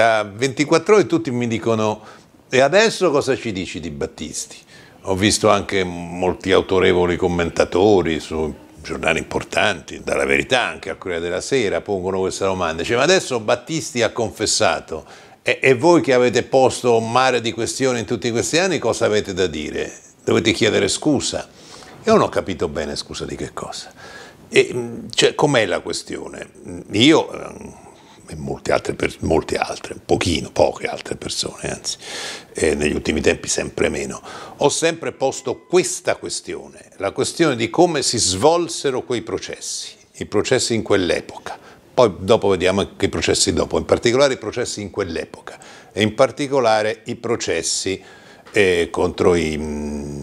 da 24 ore tutti mi dicono e adesso cosa ci dici di Battisti? Ho visto anche molti autorevoli commentatori su giornali importanti, dalla verità anche a quella della sera, pongono questa domanda. Dice, ma adesso Battisti ha confessato e, e voi che avete posto un mare di questioni in tutti questi anni cosa avete da dire? Dovete chiedere scusa. Io non ho capito bene scusa di che cosa. E, cioè, com'è la questione? Io e molte altre, molte altre, un pochino, poche altre persone, anzi, eh, negli ultimi tempi sempre meno, ho sempre posto questa questione, la questione di come si svolsero quei processi, i processi in quell'epoca, poi dopo vediamo anche i processi dopo, in particolare i processi in quell'epoca e in particolare i processi eh, contro i, mh, mm,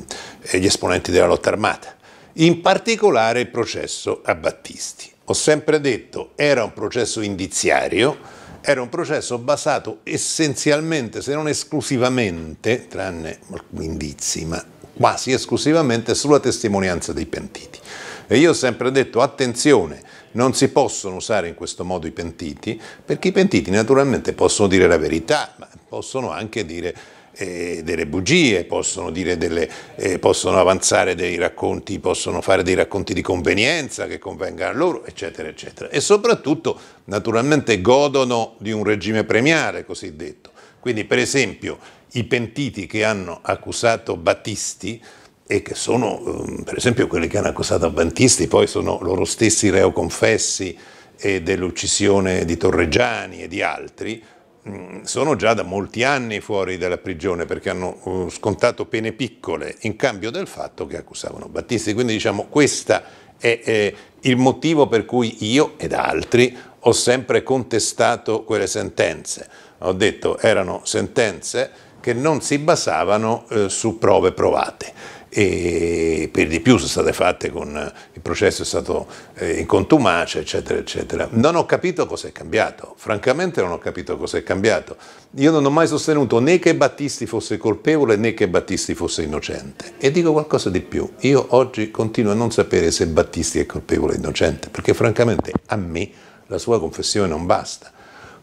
gli esponenti della lotta armata, in particolare il processo a Battisti ho sempre detto, era un processo indiziario, era un processo basato essenzialmente, se non esclusivamente, tranne alcuni indizi, ma quasi esclusivamente sulla testimonianza dei pentiti. E io ho sempre detto, attenzione, non si possono usare in questo modo i pentiti, perché i pentiti naturalmente possono dire la verità, ma possono anche dire eh, delle bugie, possono, delle, eh, possono, avanzare dei racconti, possono fare dei racconti di convenienza che convengano a loro, eccetera, eccetera. E soprattutto, naturalmente, godono di un regime premiale cosiddetto. Quindi, per esempio, i pentiti che hanno accusato Battisti e che sono, ehm, per esempio, quelli che hanno accusato Battisti, poi sono loro stessi reo confessi eh, dell'uccisione di Torreggiani e di altri, Mm, sono già da molti anni fuori dalla prigione perché hanno uh, scontato pene piccole in cambio del fatto che accusavano Battisti. Quindi diciamo questo è, è il motivo per cui io ed altri ho sempre contestato quelle sentenze. Ho detto erano sentenze che non si basavano eh, su prove provate e per di più sono state fatte con il processo è stato eh, in contumacia, eccetera, eccetera. Non ho capito cosa è cambiato, francamente non ho capito cosa è cambiato. Io non ho mai sostenuto né che Battisti fosse colpevole né che Battisti fosse innocente. E dico qualcosa di più, io oggi continuo a non sapere se Battisti è colpevole o innocente, perché francamente a me la sua confessione non basta.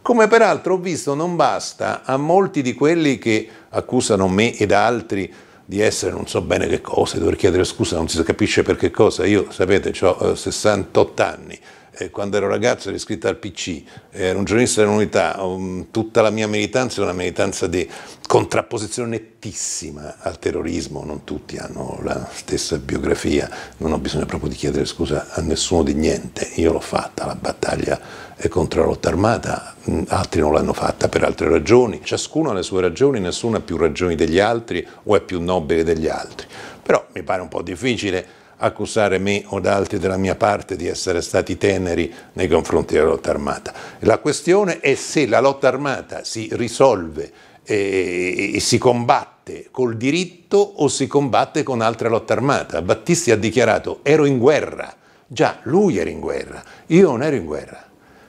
Come peraltro ho visto non basta a molti di quelli che accusano me ed altri di essere non so bene che cosa, di dover chiedere scusa, non si capisce per che cosa. Io, sapete, ho 68 eh, anni, eh, quando ero ragazzo ero iscritto al PC, ero un giornalista dell'unità, um, tutta la mia militanza è una militanza di contrapposizione nettissima al terrorismo, non tutti hanno la stessa biografia, non ho bisogno proprio di chiedere scusa a nessuno di niente, io l'ho fatta la battaglia contro la lotta armata, altri non l'hanno fatta per altre ragioni, ciascuno ha le sue ragioni, nessuno ha più ragioni degli altri o è più nobile degli altri, però mi pare un po' difficile accusare me o da altri della mia parte di essere stati teneri nei confronti della lotta armata. La questione è se la lotta armata si risolve e, si combatte col diritto o si combatte con altra lotta armata. Battisti ha dichiarato ero in guerra, già lui era in guerra, io non ero in guerra,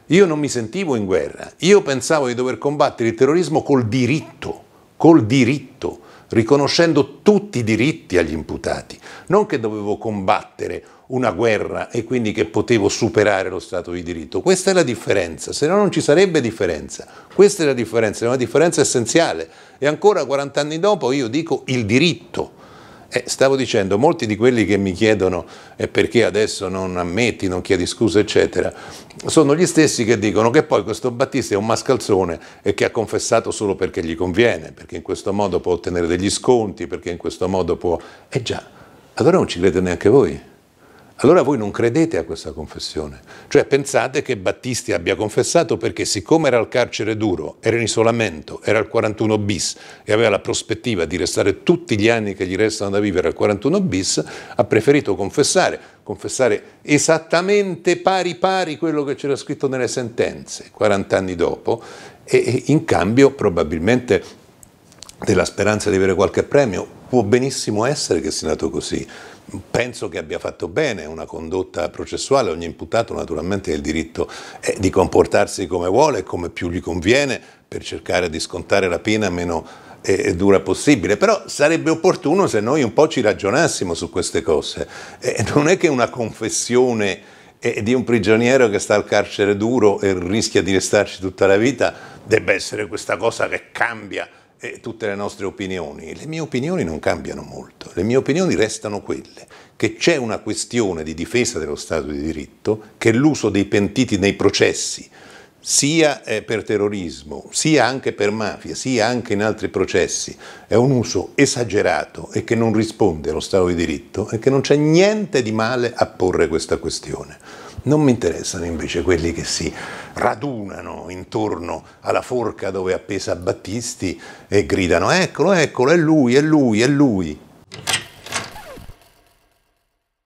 io non mi sentivo in guerra, io pensavo di dover combattere il terrorismo col diritto, col diritto riconoscendo tutti i diritti agli imputati, non che dovevo combattere una guerra e quindi che potevo superare lo Stato di diritto. Questa è la differenza, se no non ci sarebbe differenza. Questa è la differenza, è una differenza essenziale. E ancora 40 anni dopo io dico il diritto eh, stavo dicendo, molti di quelli che mi chiedono eh, perché adesso non ammetti, non chiedi scusa, eccetera, sono gli stessi che dicono che poi questo Battisti è un mascalzone e che ha confessato solo perché gli conviene, perché in questo modo può ottenere degli sconti, perché in questo modo può... Eh già, allora non ci credete neanche voi. Allora voi non credete a questa confessione, cioè pensate che Battisti abbia confessato perché siccome era al carcere duro, era in isolamento, era al 41 bis e aveva la prospettiva di restare tutti gli anni che gli restano da vivere al 41 bis, ha preferito confessare, confessare esattamente pari pari quello che c'era scritto nelle sentenze 40 anni dopo e in cambio probabilmente della speranza di avere qualche premio, può benissimo essere che sia nato così. Penso che abbia fatto bene una condotta processuale, ogni imputato naturalmente ha il diritto eh, di comportarsi come vuole e come più gli conviene per cercare di scontare la pena meno eh, eh, dura possibile, però sarebbe opportuno se noi un po' ci ragionassimo su queste cose. Eh, non è che una confessione eh, di un prigioniero che sta al carcere duro e rischia di restarci tutta la vita debba essere questa cosa che cambia e tutte le nostre opinioni. Le mie opinioni non cambiano molto, le mie opinioni restano quelle, che c'è una questione di difesa dello Stato di diritto, che l'uso dei pentiti nei processi, sia eh, per terrorismo, sia anche per mafia, sia anche in altri processi, è un uso esagerato e che non risponde allo Stato di diritto e che non c'è niente di male a porre questa questione. Non mi interessano invece quelli che si radunano intorno alla forca dove è appesa Battisti e gridano eccolo, eccolo, è lui, è lui, è lui.